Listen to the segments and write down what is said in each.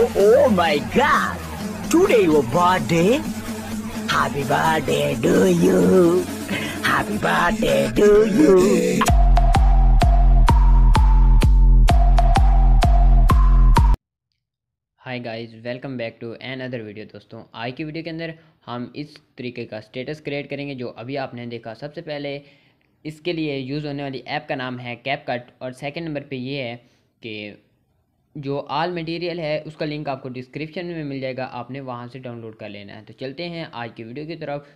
Oh, oh my god! Today your birthday? Happy birthday to you! Happy birthday to you! Hi guys welcome back to another video दोस्तों आज की video के अंदर हम इस तरीके का स्टेटस क्रिएट करेंगे जो अभी आपने देखा सबसे पहले इसके लिए यूज़ होने वाली ऐप का नाम है कैप कट और सेकंड नंबर पे ये है कि जो आल मटेरियल है उसका लिंक आपको डिस्क्रिप्शन में मिल जाएगा आपने वहाँ से डाउनलोड कर लेना है तो चलते हैं आज की वीडियो की तरफ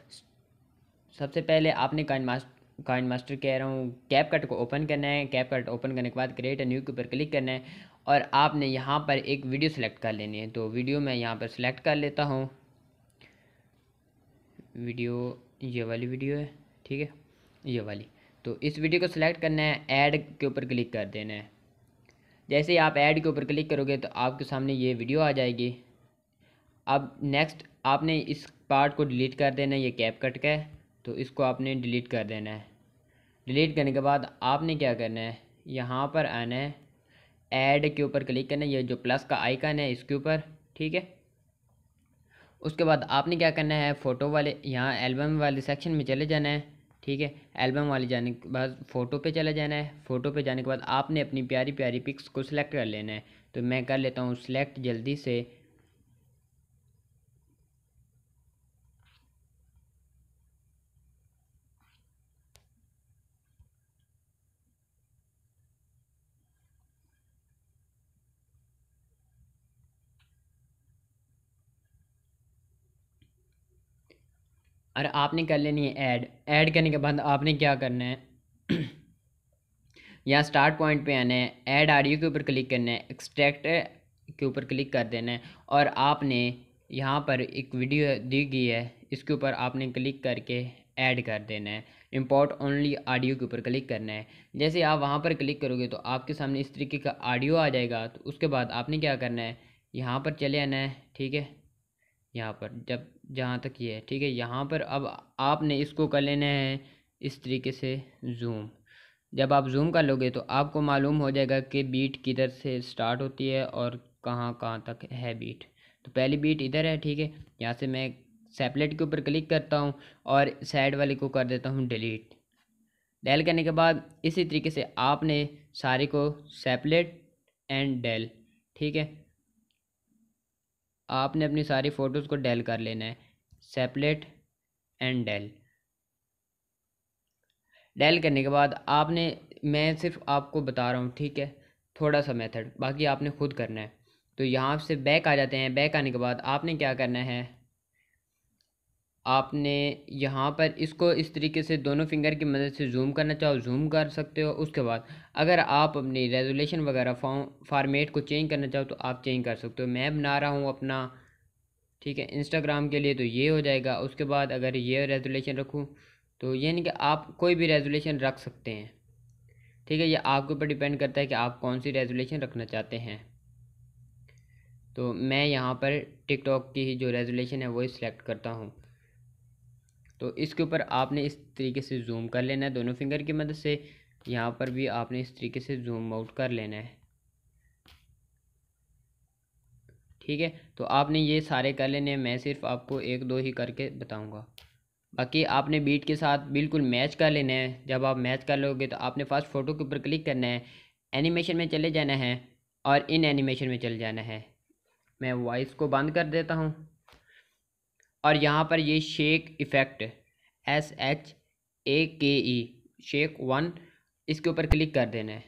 सबसे पहले आपने काइन मास्टर काइन मास्टर कह रहा हूँ कैप कट को ओपन करना है कैप कट ओपन करने के बाद क्रिएट न्यू के ऊपर क्लिक करना है और आपने यहाँ पर एक वीडियो सेलेक्ट कर लेनी है तो वीडियो मैं यहाँ पर सिलेक्ट कर लेता हूँ वीडियो ये वाली वीडियो है ठीक है ये वाली तो इस वीडियो को सिलेक्ट करना है ऐड के ऊपर क्लिक कर देना है जैसे ही आप ऐड के ऊपर क्लिक करोगे तो आपके सामने ये वीडियो आ जाएगी अब नेक्स्ट आपने इस पार्ट को डिलीट कर देना है ये कैप कट का तो इसको आपने डिलीट कर देना है डिलीट करने के बाद आपने क्या करना है यहाँ पर आना है ऐड के ऊपर क्लिक करना है ये जो प्लस का आइकन है इसके ऊपर ठीक है उसके बाद आपने क्या करना है फ़ोटो वाले यहाँ एल्बम वाले सेक्शन में चले जाना है ठीक है एल्बम वाले जाने के बाद फ़ोटो पे चला जाना है फ़ोटो पे जाने के बाद आपने अपनी प्यारी प्यारी पिक्स को सिलेक्ट कर लेना है तो मैं कर लेता हूँ सिलेक्ट जल्दी से और आपने कर लेनी है ऐड ऐड करने के बाद आपने क्या करना है यहाँ स्टार्ट पॉइंट पे आना है ऐड आडियो के ऊपर क्लिक करना है एक्सट्रैक्ट के ऊपर क्लिक कर देना है और आपने यहाँ पर एक वीडियो दी गई है इसके ऊपर आपने क्लिक करके ऐड कर देना है इम्पोर्ट ओनली ऑडियो के ऊपर क्लिक करना है जैसे आप वहाँ पर क्लिक करोगे तो आपके सामने इस तरीके का ऑडियो आ जाएगा तो उसके बाद आपने क्या करना है यहाँ पर चले आना है ठीक है यहाँ पर जब जहाँ तक ये है ठीक है यहाँ पर अब आपने इसको कर लेना है इस तरीके से जूम जब आप जूम कर लोगे तो आपको मालूम हो जाएगा कि बीट किधर से स्टार्ट होती है और कहाँ कहाँ तक है बीट तो पहली बीट इधर है ठीक है यहाँ से मैं सेपलेट के ऊपर क्लिक करता हूँ और साइड वाले को कर देता हूँ डिलीट डेल करने के बाद इसी तरीके से आपने सारे को सेपलेट एंड डेल ठीक है आपने अपनी सारी फ़ोटोज़ को डेल कर लेना है सेपरेट एंड डेल डेल करने के बाद आपने मैं सिर्फ आपको बता रहा हूँ ठीक है थोड़ा सा मेथड बाकी आपने खुद करना है तो यहाँ से बैक आ जाते हैं बैक आने के बाद आपने क्या करना है आपने यहाँ पर इसको इस तरीके से दोनों फिंगर की मदद से जूम करना चाहो जूम कर सकते हो उसके बाद अगर आप अपनी रेजोलेशन वगैरह फॉर्म फार्मेट को चेंज करना चाहो तो आप चेंज कर सकते हो मैं बना रहा हूँ अपना ठीक है इंस्टाग्राम के लिए तो ये हो जाएगा उसके बाद अगर ये रेजोलेशन रखूँ तो यानी कि आप कोई भी रेजोलेशन रख सकते हैं ठीक है ये आपके ऊपर डिपेंड करता है कि आप कौन सी रेजोलेशन रखना चाहते हैं तो मैं यहाँ पर टिकटॉक की ही जो रेजोलेशन है वही सिलेक्ट करता हूँ तो इसके ऊपर आपने इस तरीके से जूम कर लेना है दोनों फिंगर की मदद से यहाँ पर भी आपने इस तरीके से जूम आउट कर लेना है ठीक है तो आपने ये सारे कर लेने हैं मैं सिर्फ आपको एक दो ही करके बताऊंगा बाकी आपने बीट के साथ बिल्कुल मैच कर लेना है जब आप मैच कर लोगे तो आपने फर्स्ट फ़ोटो के ऊपर क्लिक करना है एनिमेशन में चले जाना है और इन एनिमेशन में चले जाना है मैं वॉइस को बंद कर देता हूँ और यहाँ पर ये shake effect S H A K E shake one इसके ऊपर क्लिक कर देना है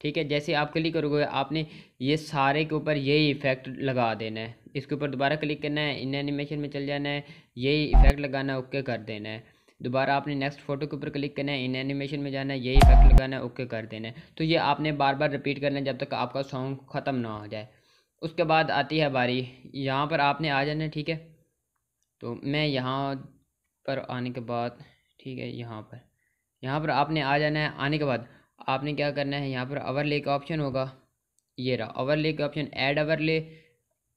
ठीक है जैसे आप क्लिक करोगे आपने ये सारे के ऊपर यही इफ़ेक्ट लगा देना है इसके ऊपर दोबारा क्लिक करना है इन एनिमेशन में चल जाना है यही इफ़ेक्ट लगाना है ओके कर देना है दोबारा आपने नेक्स्ट फोटो के ऊपर क्लिक करना है इन एनिमेशन में जाना है यही इफेक्ट लगाना है ओके कर देना है तो ये आपने बार बार रिपीट करना है जब तक आपका सॉन्ग ख़त्म ना हो जाए उसके बाद आती है बारी यहाँ पर आपने आ जाना है ठीक है तो मैं यहाँ पर आने के बाद ठीक है यहाँ पर यहाँ पर आपने आ जाना है आने के बाद आपने क्या करना है यहाँ पर अवर का ऑप्शन होगा ये रहा ओवर का ऑप्शन ऐड अवर ले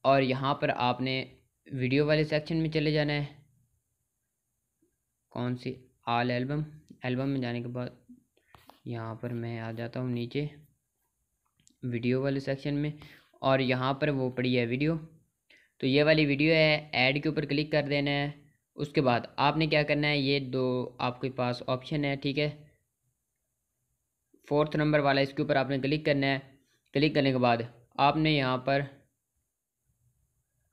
और यहाँ पर आपने वीडियो वाले सेक्शन में चले जाना है कौन सी आल एल्बम एल्बम में जाने के बाद यहाँ पर मैं आ जाता हूँ नीचे वीडियो वाले सेक्शन में और यहाँ पर वो पड़ी है वीडियो तो ये वाली वीडियो है ऐड के ऊपर क्लिक कर देना है उसके बाद आपने क्या करना है ये दो आपके पास ऑप्शन है ठीक है फोर्थ नंबर वाला इसके ऊपर आपने क्लिक करना है क्लिक करने के बाद आपने यहाँ पर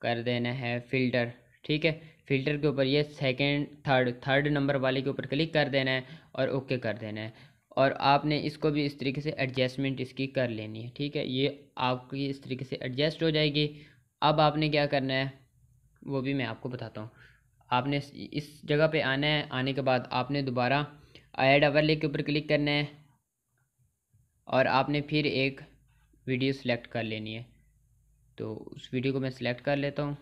कर देना है फ़िल्टर ठीक है फ़िल्टर के ऊपर ये सेकंड थर्ड थर्ड नंबर वाले के ऊपर क्लिक कर देना है और ओके कर देना है और आपने इसको भी इस तरीके से एडजस्टमेंट इसकी कर लेनी है ठीक है ये आपकी इस तरीके से एडजस्ट हो जाएगी अब आपने क्या करना है वो भी मैं आपको बताता हूँ आपने इस जगह पे आना है आने के बाद आपने दोबारा एड अवरले के ऊपर क्लिक करना है और आपने फिर एक वीडियो सिलेक्ट कर लेनी है तो उस वीडियो को मैं सिलेक्ट कर लेता हूँ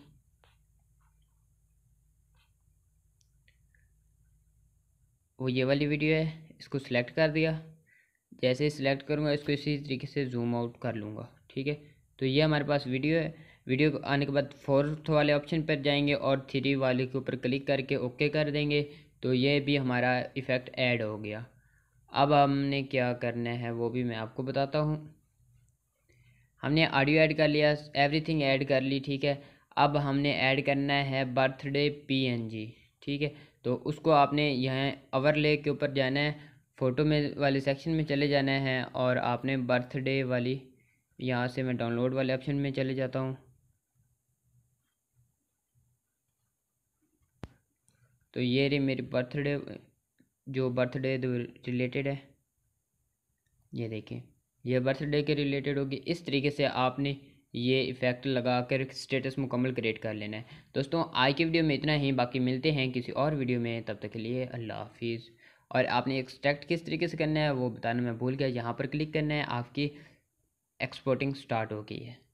वो ये वाली वीडियो है इसको सिलेक्ट कर दिया जैसे ही सिलेक्ट करूँगा इसको इसी तरीके से जूम आउट कर लूँगा ठीक है तो ये हमारे पास वीडियो है वीडियो को आने के बाद फोर्थ वाले ऑप्शन पर जाएंगे और थ्री वाले के ऊपर क्लिक करके ओके कर देंगे तो ये भी हमारा इफ़ेक्ट ऐड हो गया अब हमने क्या करना है वो भी मैं आपको बताता हूँ हमने ऑडियो ऐड कर लिया एवरीथिंग ऐड कर ली ठीक है अब हमने ऐड करना है बर्थडे पीएनजी ठीक है तो उसको आपने यहाँ ओवरले के ऊपर जाना है फ़ोटो में वाले सेक्शन में चले जाना है और आपने बर्थडे वाली यहाँ से मैं डाउनलोड वाले ऑप्शन में चले जाता हूँ तो ये रही मेरी बर्थडे जो बर्थडे रिलेटेड है ये देखिए ये बर्थडे के रिलेटेड होगी इस तरीके से आपने ये इफेक्ट लगा कर स्टेटस मुकम्मल क्रिएट कर लेना है दोस्तों आज की वीडियो में इतना ही बाकी मिलते हैं किसी और वीडियो में तब तक के लिए अल्लाह हाफिज़ और आपने एक्सट्रैक्ट किस तरीके से करना है वो बताना मैं भूल गया यहाँ पर क्लिक करना है आपकी एक्सपोर्टिंग स्टार्ट हो गई है